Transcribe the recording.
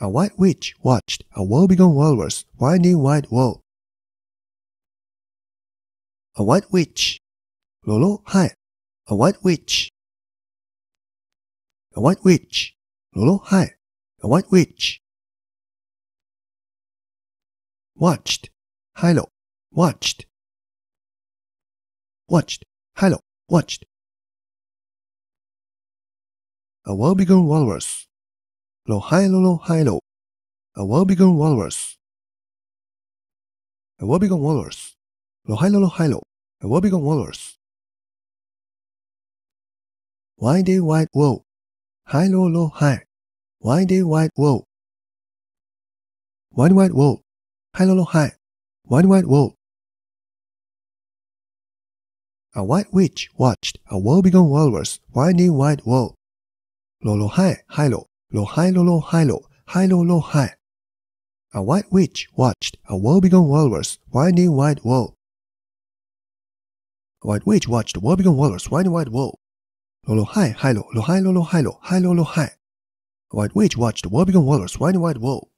A white witch watched a woebegone walrus winding wide wool. A white witch. Lolo hai. A white witch. A white witch. Lolo hai. A white witch. Watched. Hello. Watched. Watched. Hello. Watched. A woebegone walrus. Lo lo lo hi hi lo, a well-begun walrus. A well-begun walrus. lo lo lo hi hi lo, a well-begun walrus. Wide wide woe, high lo low high, wide wide woe. Wide wide woe, hi lo lo hi, wide wide woe. A white witch watched a well-begun walrus winding wide woe. Lo lo hi hi lo, lo hi lo lo hi lo, hi lo lo hi. A white witch watched a woebegone walrus winding white woe. A white witch watched a woebegone walrus winding white woe. Lo lo hi hi lo, lo hi lo lo hi lo, lo lo hi. A white witch watched a woebegone walrus winding white woe.